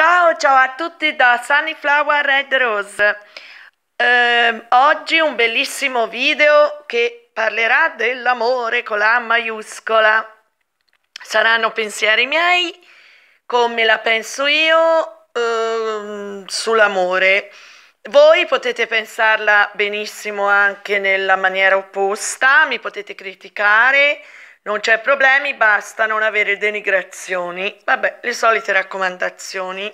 Ciao ciao a tutti da Sunnyflower Red Rose. Eh, oggi un bellissimo video che parlerà dell'amore con la maiuscola. Saranno pensieri miei, come la penso io, eh, sull'amore. Voi potete pensarla benissimo anche nella maniera opposta, mi potete criticare, non c'è problemi, basta non avere denigrazioni. Vabbè, le solite raccomandazioni.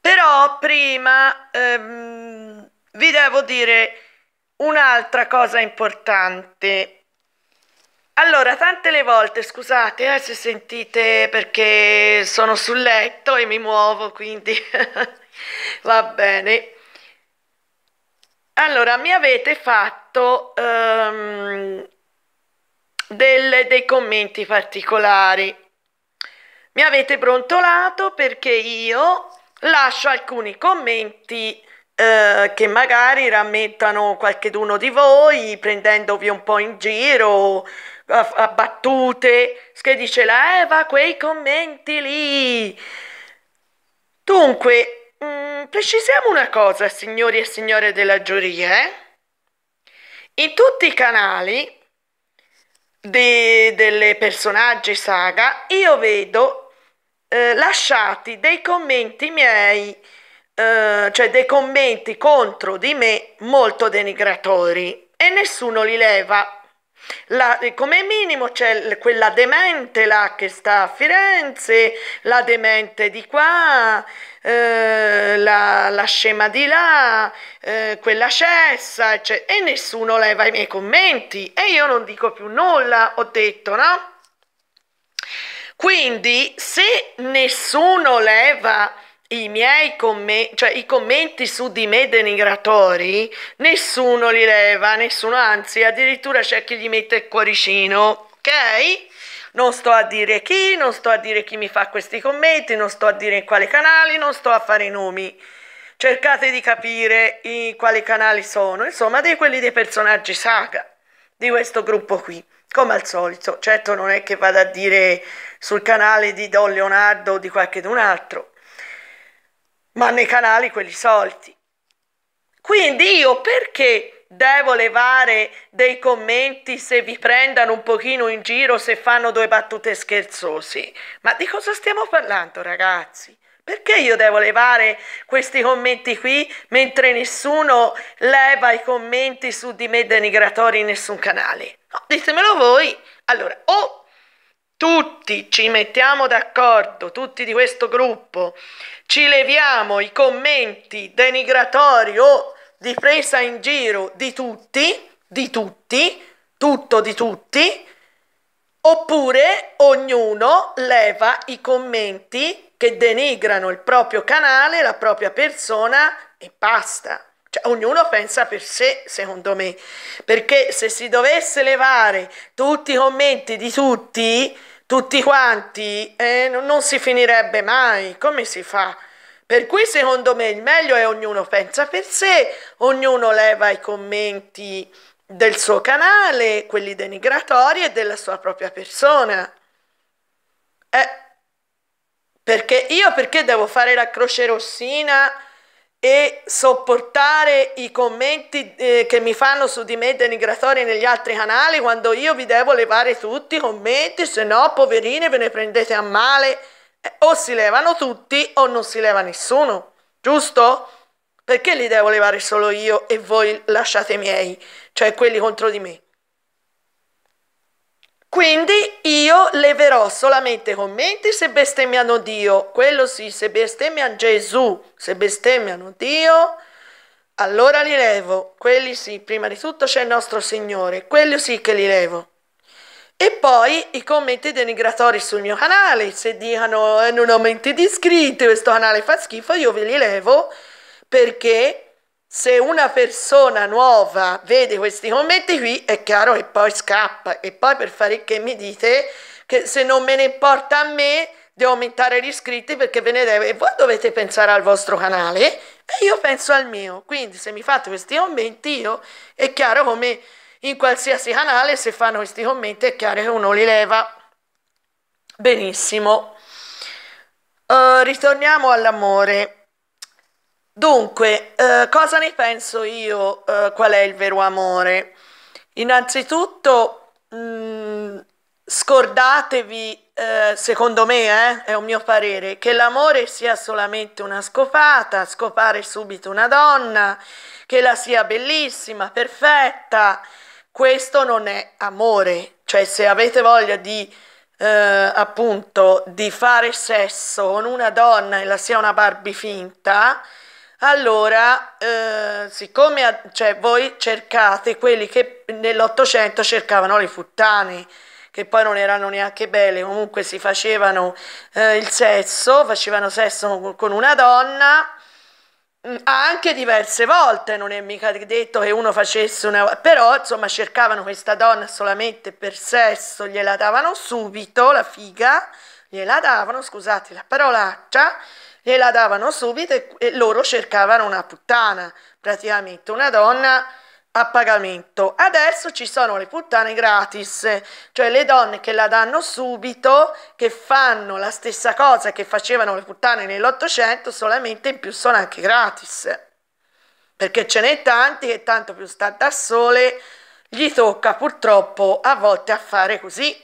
Però prima ehm, vi devo dire un'altra cosa importante. Allora, tante le volte, scusate eh, se sentite perché sono sul letto e mi muovo, quindi va bene. Allora, mi avete fatto um, del, dei commenti particolari. Mi avete brontolato perché io lascio alcuni commenti eh, che magari rammentano qualcheduno di voi prendendovi un po' in giro a, a battute che dice la Eva quei commenti lì dunque mh, mm, precisiamo una cosa signori e signore della giuria eh? in tutti i canali de, delle personaggi saga, io vedo eh, lasciati dei commenti miei, eh, cioè dei commenti contro di me molto denigratori e nessuno li leva la, come minimo c'è quella demente là che sta a Firenze, la demente di qua, eh, la, la, scema di là, eh, quella cessa, eccetera. e nessuno leva i miei commenti e io non dico più nulla, ho detto, no? Quindi se nessuno leva i miei commenti, cioè i commenti su di me denigratori, nessuno li leva, nessuno, anzi, addirittura c'è chi gli mette il cuoricino, ok? Non sto a dire chi, non sto a dire chi mi fa questi commenti, non sto a dire in quale canali, non sto a fare i nomi. Cercate di capire in quali canali sono, insomma, di quelli dei personaggi saga di questo gruppo qui come al solito, certo non è che vada a dire sul canale di Don Leonardo o di qualche un altro, ma nei canali quelli soliti. Quindi io perché devo levare dei commenti se vi prendano un pochino in giro, se fanno due battute scherzose? Ma di cosa stiamo parlando ragazzi? Perché io devo levare questi commenti qui mentre nessuno leva i commenti su di me denigratori in nessun canale? No, ditemelo voi. Allora, o tutti ci mettiamo d'accordo, tutti di questo gruppo, ci leviamo i commenti denigratori o di presa in giro di tutti, di tutti, tutto di tutti, oppure ognuno leva i commenti che denigrano il proprio canale, la propria persona e basta. Cioè, ognuno pensa per sé, secondo me, perché se si dovesse levare tutti i commenti di tutti, tutti quanti, eh, non si finirebbe mai, come si fa? Per cui secondo me il meglio è ognuno pensa per sé, ognuno leva i commenti del suo canale, quelli denigratori e della sua propria persona. Eh, perché io perché devo fare la croce rossina? e sopportare i commenti eh, che mi fanno su di me denigratori negli altri canali quando io vi devo levare tutti i commenti, se no poverini ve ne prendete a male, eh, o si levano tutti o non si leva nessuno, giusto? Perché li devo levare solo io e voi lasciate i miei, cioè quelli contro di me? Quindi io leverò solamente commenti se bestemmiano Dio, quello sì, se bestemmiano Gesù, se bestemmiano Dio, allora li levo, quelli sì, prima di tutto c'è il nostro Signore, Quello sì che li levo. E poi i commenti denigratori sul mio canale, se dicono eh, non aumenti di iscritti, questo canale fa schifo, io ve li levo perché se una persona nuova vede questi commenti qui è chiaro che poi scappa e poi per fare che mi dite che se non me ne importa a me devo aumentare gli iscritti perché ve ne deve e voi dovete pensare al vostro canale e io penso al mio quindi se mi fate questi commenti io è chiaro come in qualsiasi canale se fanno questi commenti è chiaro che uno li leva benissimo uh, ritorniamo all'amore Dunque, eh, cosa ne penso io? Eh, qual è il vero amore? Innanzitutto, mh, mm, scordatevi, eh, secondo me, eh, è un mio parere, che l'amore sia solamente una scopata, scopare subito una donna, che la sia bellissima, perfetta. Questo non è amore. Cioè, se avete voglia di eh, appunto di fare sesso con una donna e la sia una Barbie finta, allora, eh, siccome a, cioè, voi cercate quelli che nell'Ottocento cercavano le futtane, che poi non erano neanche belle, comunque si facevano eh, il sesso, facevano sesso con una donna, mm, anche diverse volte, non è mica detto che uno facesse una... però insomma cercavano questa donna solamente per sesso, gliela davano subito, la figa, gliela davano, scusate la parolaccia, e la davano subito e, e loro cercavano una puttana, praticamente una donna a pagamento. Adesso ci sono le puttane gratis, cioè le donne che la danno subito, che fanno la stessa cosa che facevano le puttane nell'Ottocento, solamente in più sono anche gratis. Perché ce n'è tanti che tanto più sta al sole, gli tocca purtroppo a volte a fare così.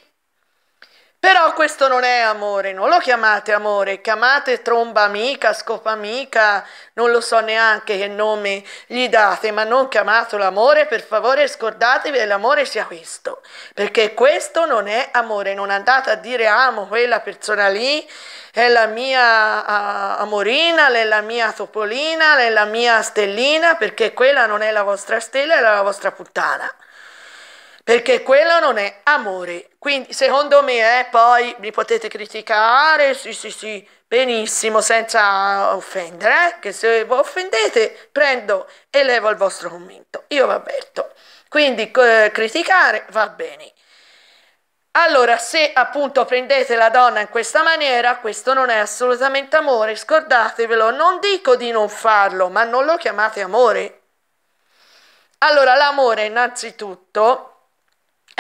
Però questo non è amore, non lo chiamate amore, chiamate tromba amica, scopa amica, non lo so neanche che nome gli date, ma non chiamatelo amore, per favore scordatevi che l'amore sia questo, perché questo non è amore, non andate a dire amo quella persona lì, è la mia uh, amorina, è la mia topolina, è la mia stellina, perché quella non è la vostra stella, è la vostra puttana perché quello non è amore. Quindi secondo me eh, poi mi potete criticare, sì sì sì, benissimo, senza offendere, eh, che se offendete prendo e levo il vostro commento. Io vi avverto. Quindi eh, criticare va bene. Allora, se appunto prendete la donna in questa maniera, questo non è assolutamente amore, scordatevelo, non dico di non farlo, ma non lo chiamate amore. Allora, l'amore innanzitutto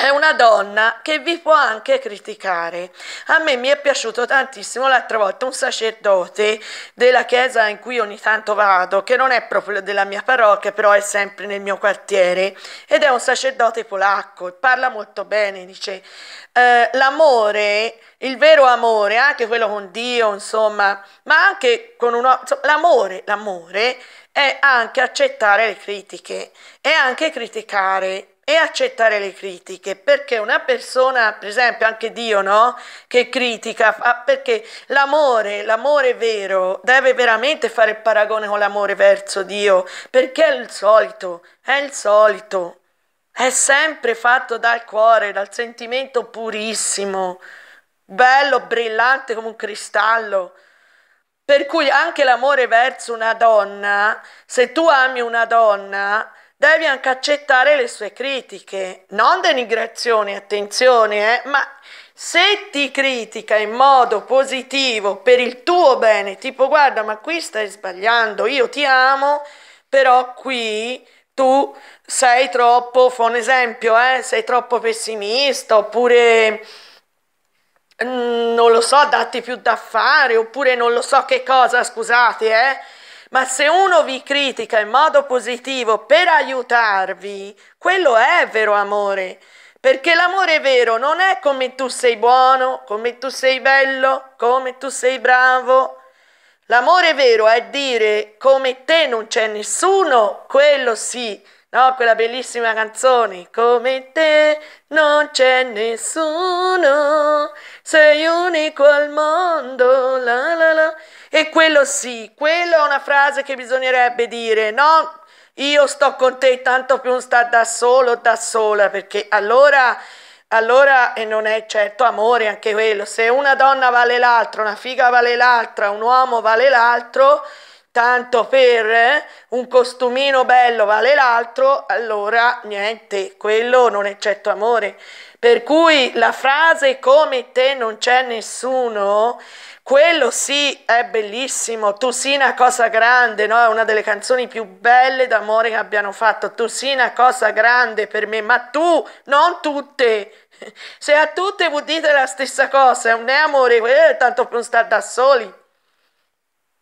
è una donna che vi può anche criticare. A me mi è piaciuto tantissimo l'altra volta un sacerdote della chiesa in cui ogni tanto vado, che non è proprio della mia parrocchia, però è sempre nel mio quartiere, ed è un sacerdote polacco, parla molto bene, dice eh, l'amore, il vero amore, anche quello con Dio, insomma, ma anche con uno, l'amore, l'amore è anche accettare le critiche e anche criticare e accettare le critiche, perché una persona, per esempio anche Dio, no? Che critica, perché l'amore, l'amore vero, deve veramente fare il paragone con l'amore verso Dio, perché è il solito, è il solito, è sempre fatto dal cuore, dal sentimento purissimo, bello, brillante come un cristallo. Per cui anche l'amore verso una donna, se tu ami una donna, devi anche accettare le sue critiche, non denigrazioni, attenzione, eh, ma se ti critica in modo positivo per il tuo bene, tipo guarda ma qui stai sbagliando, io ti amo, però qui tu sei troppo, fa un esempio, eh, sei troppo pessimista oppure mm, non lo so, datti più da fare oppure non lo so che cosa, scusate, eh ma se uno vi critica in modo positivo per aiutarvi, quello è vero amore. Perché l'amore vero non è come tu sei buono, come tu sei bello, come tu sei bravo. L'amore vero è dire come te non c'è nessuno, quello sì. No, quella bellissima canzone, come te non c'è nessuno, sei unico al mondo, la la la. E quello sì, quella è una frase che bisognerebbe dire, no? Io sto con te, tanto più star da solo o da sola, perché allora, allora, e non è certo amore anche quello, se una donna vale l'altra, una figa vale l'altra, un uomo vale l'altro, tanto per eh, un costumino bello vale l'altro, allora niente, quello non è certo amore. Per cui la frase come te non c'è nessuno, quello sì è bellissimo. Tu sì una cosa grande, no? È una delle canzoni più belle d'amore che abbiano fatto. Tu sì una cosa grande per me, ma tu, non tutte. Se a tutte voi dire la stessa cosa, non è amore, eh, tanto per non stare da soli.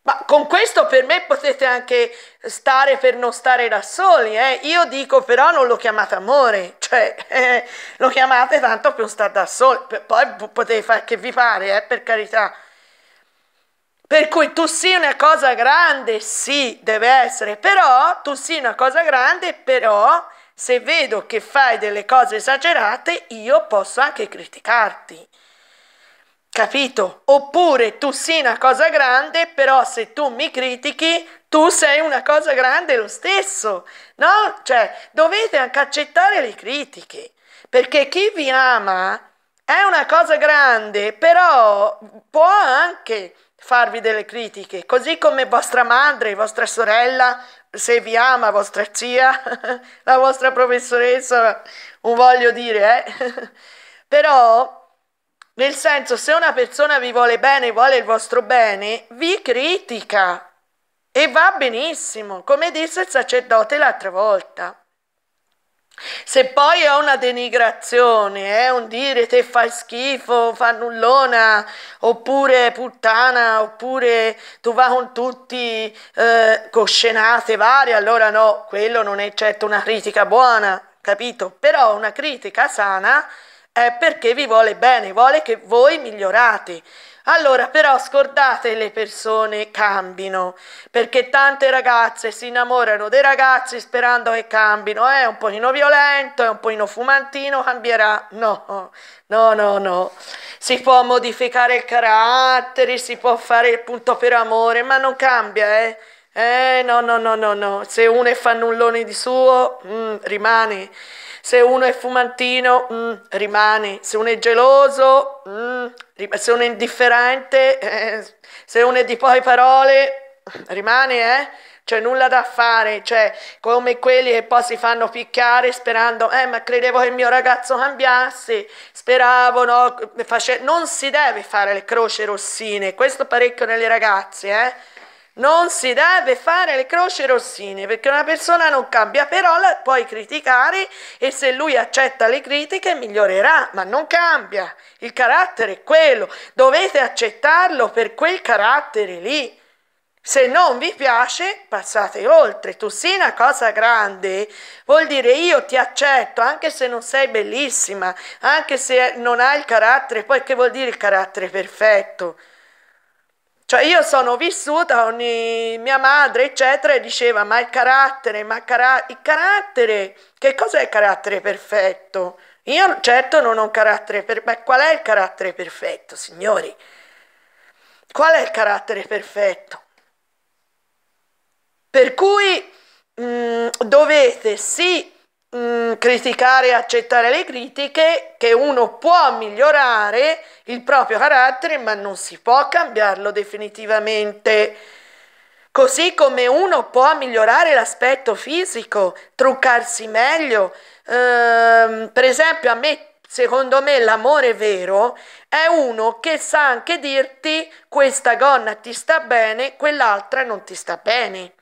Ma con questo per me potete anche stare per non stare da soli, eh? Io dico però non lo chiamate amore, cioè eh, lo chiamate tanto per non stare da soli, poi potete fare che vi pare, eh, per carità. Per cui tu sei una cosa grande, sì, deve essere, però tu sei una cosa grande, però se vedo che fai delle cose esagerate, io posso anche criticarti. Capito? Oppure tu sei una cosa grande, però se tu mi critichi, tu sei una cosa grande lo stesso, no? Cioè, dovete anche accettare le critiche, perché chi vi ama è una cosa grande, però può anche farvi delle critiche, così come vostra madre, vostra sorella, se vi ama, vostra zia, la vostra professoressa, un voglio dire, eh? però nel senso, se una persona vi vuole bene, vuole il vostro bene, vi critica e va benissimo, come disse il sacerdote l'altra volta. Se poi è una denigrazione, è eh, un dire te fai schifo, fannullona, oppure puttana, oppure tu vai con tutti eh, coscenate varie, allora no, quello non è certo una critica buona, capito? Però una critica sana è eh, perché vi vuole bene, vuole che voi migliorate. Allora però scordate le persone cambino, perché tante ragazze si innamorano dei ragazzi sperando che cambino, è eh, un pochino violento, è un pochino fumantino, cambierà. No, no, no, no. Si può modificare il carattere, si può fare il punto per amore, ma non cambia, eh. Eh, no, no, no, no, no. Se uno è fannullone di suo, mm, rimane. Se uno è fumantino, mm, rimani. Se uno è geloso, mm, se uno è indifferente, eh, se uno è di poche parole, rimani, eh? Cioè, nulla da fare, cioè, come quelli che poi si fanno picchiare sperando, eh, ma credevo che il mio ragazzo cambiasse, speravo, no, face... non si deve fare le croce rossine, questo parecchio nelle ragazze, eh? Non si deve fare le croci rossine perché una persona non cambia, però la puoi criticare e se lui accetta le critiche migliorerà, ma non cambia. Il carattere è quello, dovete accettarlo per quel carattere lì. Se non vi piace, passate oltre. Tu sei una cosa grande, vuol dire io ti accetto, anche se non sei bellissima, anche se non hai il carattere, poi che vuol dire il carattere perfetto? Cioè io sono vissuta, ogni mia madre eccetera diceva ma il carattere, ma cara il carattere, che cos'è il carattere perfetto? Io certo non ho un carattere perfetto, ma qual è il carattere perfetto signori? Qual è il carattere perfetto? Per cui mh, mm, dovete sì mh, mm, criticare e accettare le critiche, che uno può migliorare il proprio carattere, ma non si può cambiarlo definitivamente. Così come uno può migliorare l'aspetto fisico, truccarsi meglio. Ehm, per esempio, a me, secondo me, l'amore vero è uno che sa anche dirti questa gonna ti sta bene, quell'altra non ti sta bene.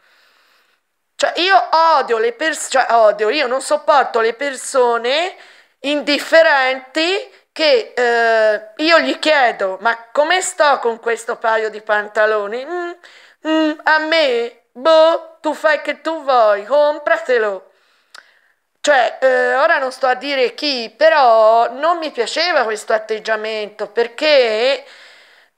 Cioè io odio le persone, cioè odio, io non sopporto le persone indifferenti che eh, io gli chiedo ma come sto con questo paio di pantaloni? Mm, mm, a me? Boh, tu fai che tu vuoi, compratelo. Cioè, eh, ora non sto a dire chi, però non mi piaceva questo atteggiamento perché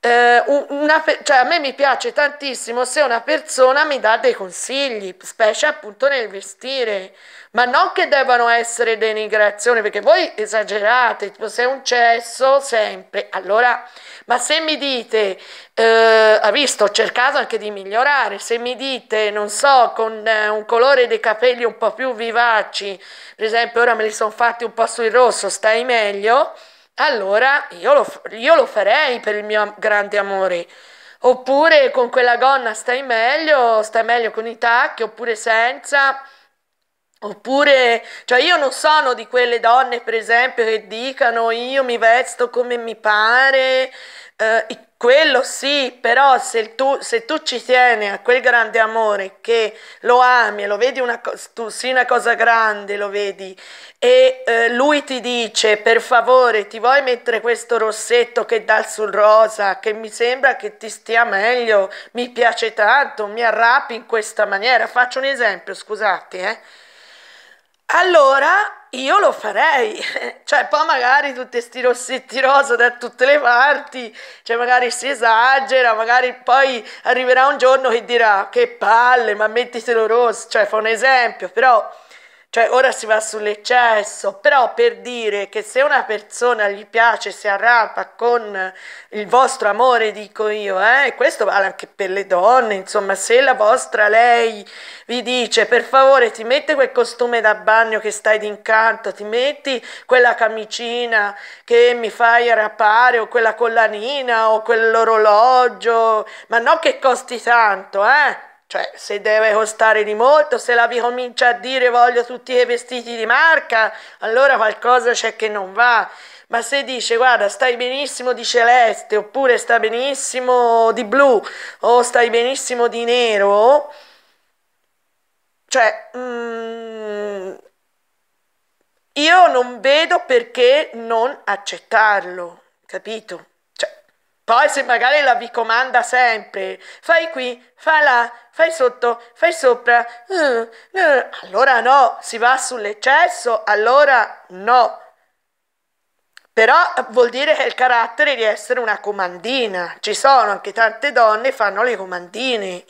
eh, una, cioè a me mi piace tantissimo se una persona mi dà dei consigli, specie appunto nel vestire, ma non che debbano essere denigrazioni, perché voi esagerate, tipo sei un cesso sempre, allora, ma se mi dite, eh, ha visto, ho cercato anche di migliorare, se mi dite, non so, con eh, un colore dei capelli un po' più vivaci, per esempio ora me li sono fatti un po' sul rosso, stai meglio, allora io lo, io lo farei per il mio grande amore. Oppure con quella gonna stai meglio, stai meglio con i tacchi, oppure senza. Oppure, cioè io non sono di quelle donne, per esempio, che dicano io mi vesto come mi pare, eh, quello sì, però se tu, se tu, ci tieni a quel grande amore che lo ami, lo vedi una, tu sì una cosa grande, lo vedi, e eh, lui ti dice per favore ti vuoi mettere questo rossetto che dà sul rosa, che mi sembra che ti stia meglio, mi piace tanto, mi arrapi in questa maniera. Faccio un esempio, scusate. Eh. Allora io lo farei, cioè poi magari tutti questi rossetti rosa da tutte le parti, cioè magari si esagera, magari poi arriverà un giorno che dirà che palle, ma mettitelo rosso, cioè fa un esempio, però cioè ora si va sull'eccesso, però per dire che se una persona gli piace, si arrapa con il vostro amore, dico io, eh, questo vale anche per le donne, insomma, se la vostra lei vi dice per favore ti metti quel costume da bagno che stai d'incanto, ti metti quella camicina che mi fai arrapare o quella collanina o quell'orologio, ma non che costi tanto, eh? Cioè, se deve costare di molto, se la vi comincia a dire voglio tutti i vestiti di marca, allora qualcosa c'è che non va. Ma se dice guarda stai benissimo di celeste, oppure stai benissimo di blu, o stai benissimo di nero, cioè... Mm, io non vedo perché non accettarlo, capito? Poi se magari la vi comanda sempre, fai qui, fai là, fai sotto, fai sopra, mm, mm", allora no, si va sull'eccesso, allora no. Però vuol dire che il carattere di essere una comandina. Ci sono anche tante donne che fanno le comandine.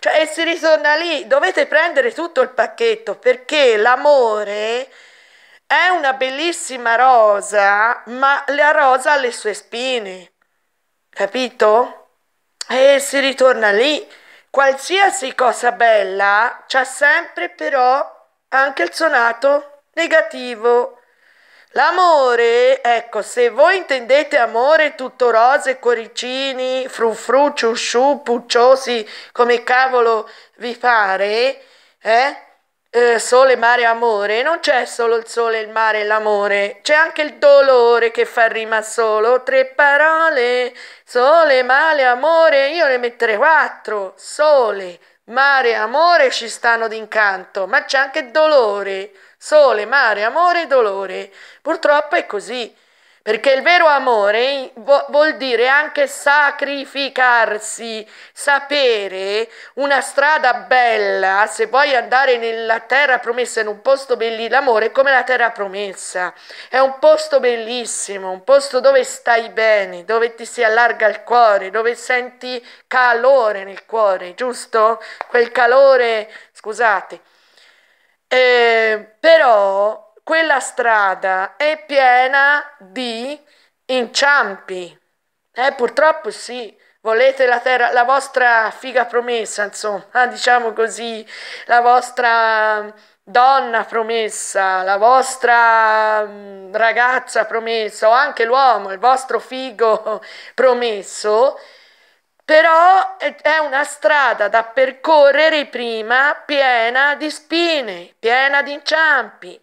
Cioè, e si ritorna lì, dovete prendere tutto il pacchetto perché l'amore è una bellissima rosa, ma la rosa ha le sue spine capito? E si ritorna lì. Qualsiasi cosa bella c'ha sempre però anche il sonato negativo. L'amore, ecco, se voi intendete amore tutto rose, cuoricini, frufru, ciusciù, pucciosi, come cavolo vi pare, eh? eh, sole, mare, amore, non c'è solo il sole, il mare e l'amore, c'è anche il dolore che fa rima solo, tre parole, sole, male, amore, io ne metterei quattro, sole, mare, amore ci stanno d'incanto, ma c'è anche dolore, sole, mare, amore, dolore, purtroppo è così perché il vero amore vuol dire anche sacrificarsi, sapere una strada bella, se vuoi andare nella terra promessa, in un posto bellissimo, l'amore è come la terra promessa, è un posto bellissimo, un posto dove stai bene, dove ti si allarga il cuore, dove senti calore nel cuore, giusto? Quel calore, scusate. Eh, però quella strada è piena di inciampi. Eh, purtroppo sì, volete la, terra, la vostra figa promessa, insomma, diciamo così, la vostra mm, donna promessa, la vostra mm, ragazza promessa o anche l'uomo, il vostro figo promesso, però è una strada da percorrere prima piena di spine, piena di inciampi.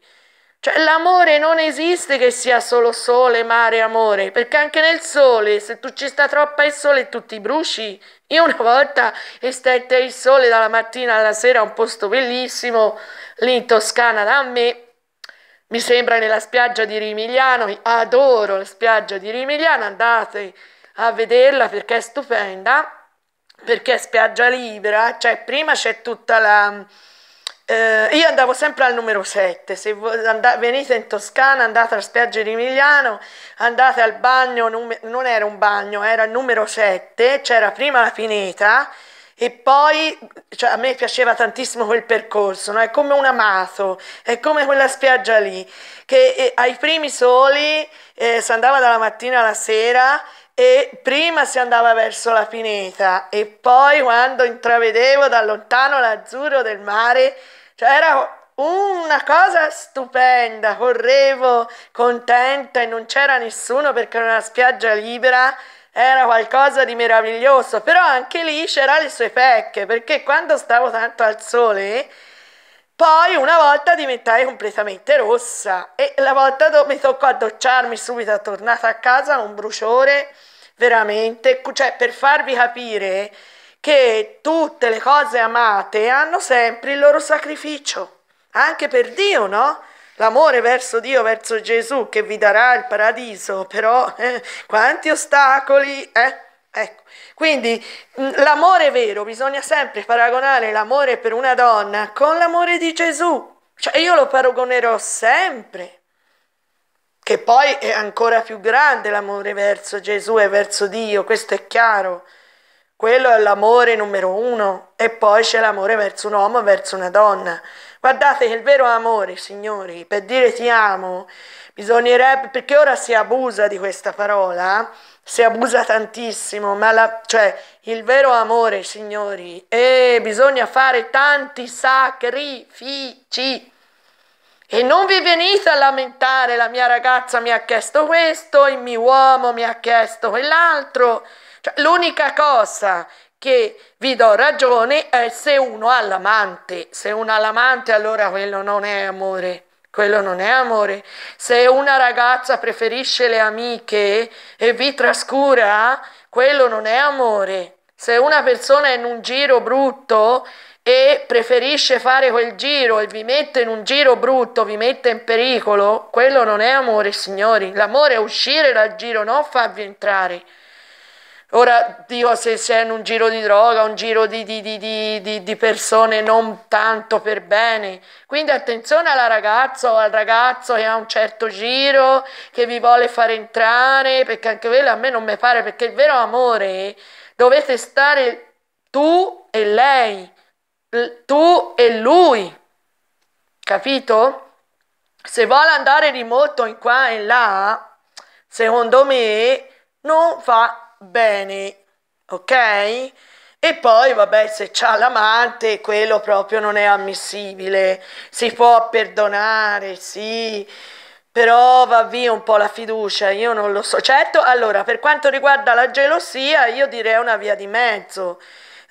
Cioè l'amore non esiste che sia solo sole, mare, amore, perché anche nel sole, se tu ci sta troppo il sole tu ti bruci. Io una volta estette il sole dalla mattina alla sera a un posto bellissimo, lì in Toscana da me, mi sembra nella spiaggia di Rimigliano, adoro la spiaggia di Rimigliano, andate a vederla perché è stupenda, perché è spiaggia libera, cioè prima c'è tutta la eh, io andavo sempre al numero 7, se venite in Toscana andate alla spiaggia di Emiliano, andate al bagno, non era un bagno, era il numero 7, c'era prima la pineta e poi cioè, a me piaceva tantissimo quel percorso, no? è come un amato, è come quella spiaggia lì, che eh, ai primi soli eh, si andava dalla mattina alla sera e prima si andava verso la pineta e poi quando intravedevo da lontano l'azzurro del mare cioè era una cosa stupenda, correvo contenta e non c'era nessuno perché era una spiaggia libera, era qualcosa di meraviglioso, però anche lì c'era le sue pecche, perché quando stavo tanto al sole, poi una volta diventai completamente rossa e la volta dopo mi toccò addocciarmi docciarmi subito, tornata a casa, un bruciore, veramente, cioè per farvi capire che tutte le cose amate hanno sempre il loro sacrificio, anche per Dio, no? L'amore verso Dio, verso Gesù che vi darà il paradiso, però eh, quanti ostacoli, eh? Ecco, quindi mm, l'amore vero bisogna sempre paragonare l'amore per una donna con l'amore di Gesù. Cioè io lo paragonerò sempre che poi è ancora più grande l'amore verso Gesù e verso Dio, questo è chiaro. Quello è l'amore numero uno e poi c'è l'amore verso un uomo, verso una donna. Guardate che il vero amore, signori, per dire ti amo, bisognerebbe, perché ora si abusa di questa parola, si abusa tantissimo, ma la, cioè il vero amore, signori, e bisogna fare tanti sacrifici. E non vi venite a lamentare, la mia ragazza mi ha chiesto questo, il mio uomo mi ha chiesto quell'altro. Cioè, l'unica cosa che vi do ragione è se uno ha l'amante, se uno ha l'amante allora quello non è amore. Quello non è amore. Se una ragazza preferisce le amiche e vi trascura, quello non è amore. Se una persona è in un giro brutto e preferisce fare quel giro e vi mette in un giro brutto, vi mette in pericolo, quello non è amore, signori. L'amore è uscire dal giro, non farvi entrare. Ora, Dio, se sei in un giro di droga, un giro di, di, di, di, persone non tanto per bene. Quindi attenzione alla ragazza o al ragazzo che ha un certo giro, che vi vuole far entrare, perché anche quello a me non mi pare, perché il vero amore dovete stare tu e lei, tu e lui. Capito? Se vuole andare di molto in qua e là, secondo me non fa bene, ok? E poi, vabbè, se c'ha l'amante, quello proprio non è ammissibile. Si può perdonare, sì, però va via un po' la fiducia, io non lo so. Certo, allora, per quanto riguarda la gelosia, io direi una via di mezzo.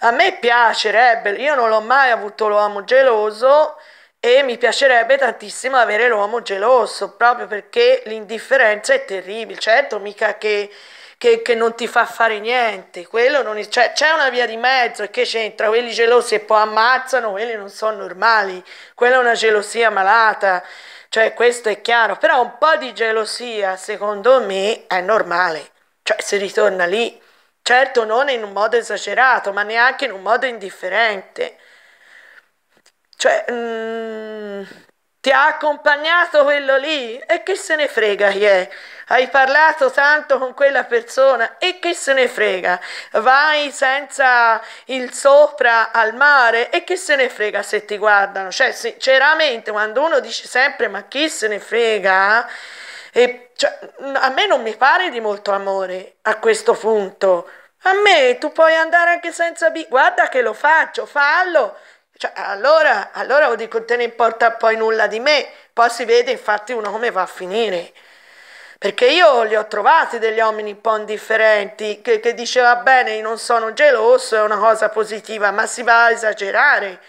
A me piacerebbe, io non l'ho mai avuto l'uomo geloso e mi piacerebbe tantissimo avere l'uomo geloso, proprio perché l'indifferenza è terribile. Certo, mica che che, che, non ti fa fare niente, quello non è, cioè, c'è una via di mezzo e che c'entra, quelli gelosi e poi ammazzano, quelli non sono normali, quella è una gelosia malata, cioè questo è chiaro, però un po' di gelosia secondo me è normale, cioè si ritorna lì, certo non in un modo esagerato, ma neanche in un modo indifferente. Cioè, mm, ti ha accompagnato quello lì? E che se ne frega chi è? Hai parlato tanto con quella persona e che se ne frega? Vai senza il sopra al mare e che se ne frega se ti guardano? Cioè, sinceramente, quando uno dice sempre ma chi se ne frega? E, cioè, a me non mi pare di molto amore a questo punto. A me tu puoi andare anche senza... B- Guarda che lo faccio, fallo cioè, allora, allora vuol dire che te ne importa poi nulla di me, poi si vede infatti uno come va a finire. Perché io li ho trovati degli uomini un po' indifferenti, che, che diceva bene, non sono geloso, è una cosa positiva, ma si va a esagerare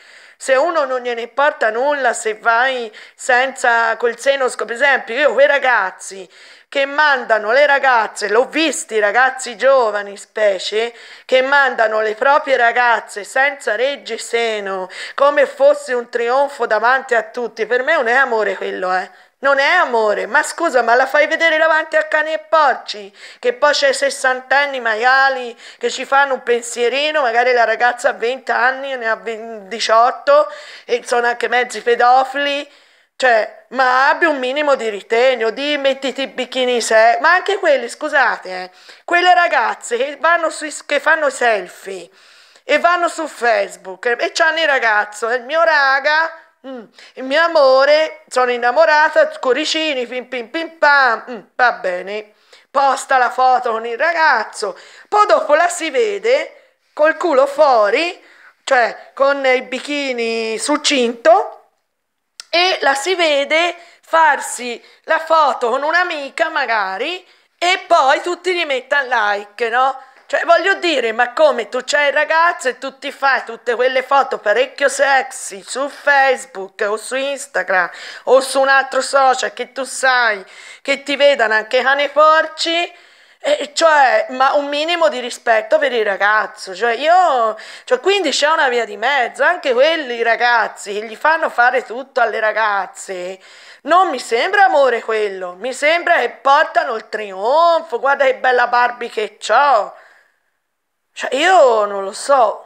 se uno non gliene importa nulla se vai senza col seno scoperto, per esempio io quei ragazzi che mandano le ragazze, l'ho visti ragazzi giovani specie, che mandano le proprie ragazze senza regge seno, come fosse un trionfo davanti a tutti, per me non è amore quello eh. Non è amore, ma scusa, ma la fai vedere davanti a cani e porci, che poi c'è sessantenni maiali che ci fanno un pensierino, magari la ragazza ha 20 anni, ne ha 18 e sono anche mezzi pedofili. Cioè, ma abbi un minimo di ritegno, di mettiti i bikini se... Ma anche quelli, scusate, eh, quelle ragazze che, vanno sui, che fanno selfie e vanno su Facebook e c'hanno il ragazzo, il mio raga Mm. Il mio amore, sono innamorata, coricini, pim pim pim pam, mm, va bene. Posta la foto con il ragazzo, poi dopo la si vede col culo fuori, cioè con il bikini sul cinto, e la si vede farsi la foto con un'amica magari, e poi tutti gli mettono like, no? Cioè, voglio dire, ma come tu c'hai ragazzo e tu ti fai tutte quelle foto parecchio sexy su Facebook o su Instagram o su un altro social che tu sai che ti vedano anche cane porci? E cioè, ma un minimo di rispetto per il ragazzo, cioè io, cioè quindi c'è una via di mezzo, anche quelli ragazzi che gli fanno fare tutto alle ragazze, non mi sembra amore quello, mi sembra che portano il trionfo, guarda che bella Barbie che ho, cioè, io non lo so.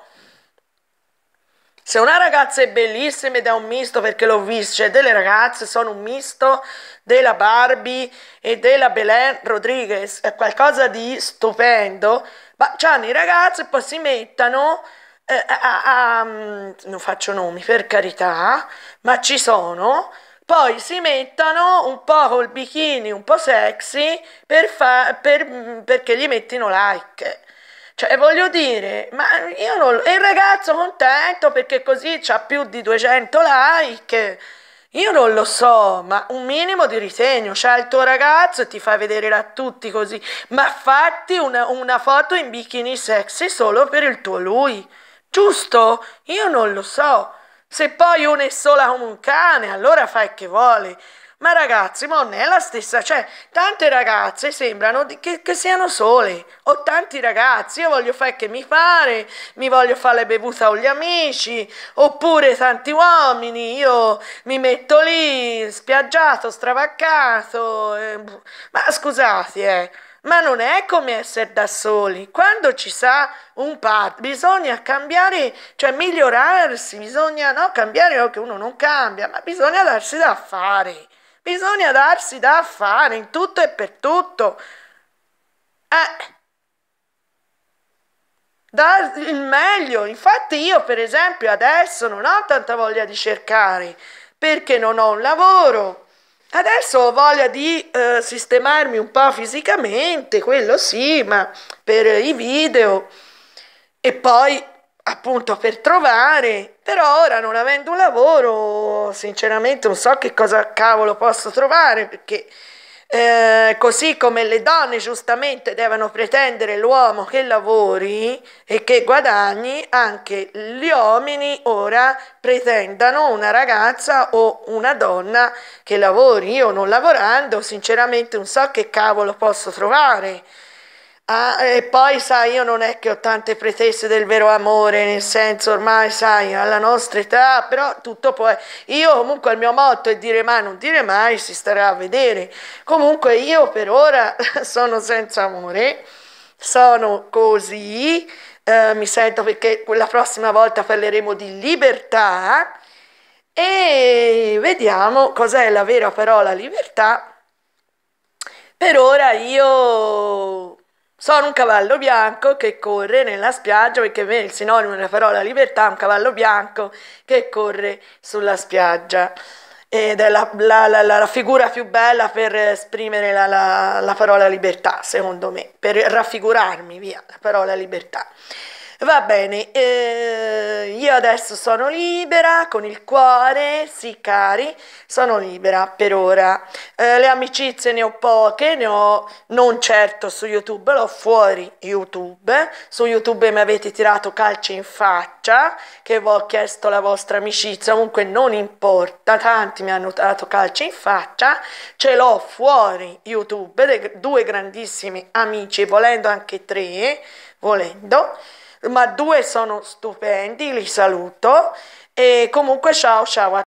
Se una ragazza è bellissima ed è un misto perché l'ho visto, cioè delle ragazze sono un misto della Barbie e della Belen Rodriguez, è qualcosa di stupendo, ma c'hanno i ragazzi e poi si mettono eh, a, a, a, mm, non faccio nomi per carità, ma ci sono, poi si mettono un po' col bikini, un po' sexy per fa, per, mm, perché gli mettino like. Cioè, voglio dire, ma io non... E il ragazzo contento perché così ha più di 200 like. Io non lo so, ma un minimo di ritegno. C'è cioè, il tuo ragazzo e ti fa vedere da tutti così. Ma fatti una, una foto in bikini sexy solo per il tuo lui. Giusto? Io non lo so. Se poi uno è sola come un cane, allora fai che vuole. Ma ragazzi, non è la stessa, cioè, tante ragazze sembrano che, che siano sole, ho tanti ragazzi, io voglio fare che mi pare, mi voglio fare le bevute con gli amici, oppure tanti uomini, io mi metto lì, spiaggiato, stravaccato, eh, ma scusate, eh, ma non è come essere da soli. Quando ci sa un partner, bisogna cambiare, cioè migliorarsi, bisogna no, cambiare, oh, che uno non cambia, ma bisogna darsi da fare. Bisogna darsi da fare in tutto e per tutto. Eh, dar il meglio. Infatti io, per esempio, adesso non ho tanta voglia di cercare perché non ho un lavoro. Adesso ho voglia di eh, sistemarmi un po' fisicamente, quello sì, ma per i video. E poi appunto per trovare, però ora non avendo un lavoro, sinceramente non so che cosa cavolo posso trovare perché eh, così come le donne giustamente devono pretendere l'uomo che lavori e che guadagni, anche gli uomini ora pretendano una ragazza o una donna che lavori. Io non lavorando, sinceramente non so che cavolo posso trovare. Ah, e poi sai, io non è che ho tante pretese del vero amore, nel senso ormai sai, alla nostra età, però tutto poi. Io comunque il mio motto è dire mai, non dire mai, si starà a vedere. Comunque io per ora sono senza amore, sono così, eh, mi sento perché quella prossima volta parleremo di libertà e vediamo cos'è la vera parola libertà. Per ora io sono un cavallo bianco che corre nella spiaggia, perché per me il sinonimo della parola libertà è un cavallo bianco che corre sulla spiaggia. Ed è la, la, la, la figura più bella per esprimere la parola libertà, secondo me, per raffigurarmi, via, la parola libertà. Va bene, eh, io adesso sono libera con il cuore, sì cari, sono libera per ora. Eh, le amicizie ne ho poche, ne ho non certo su YouTube, l'ho fuori YouTube. Su YouTube mi avete tirato calci in faccia che vi ho chiesto la vostra amicizia, comunque non importa, tanti mi hanno dato calci in faccia, ce l'ho fuori YouTube, due grandissimi amici, volendo anche tre, volendo ma due sono stupendi, li saluto e comunque ciao ciao a tutti.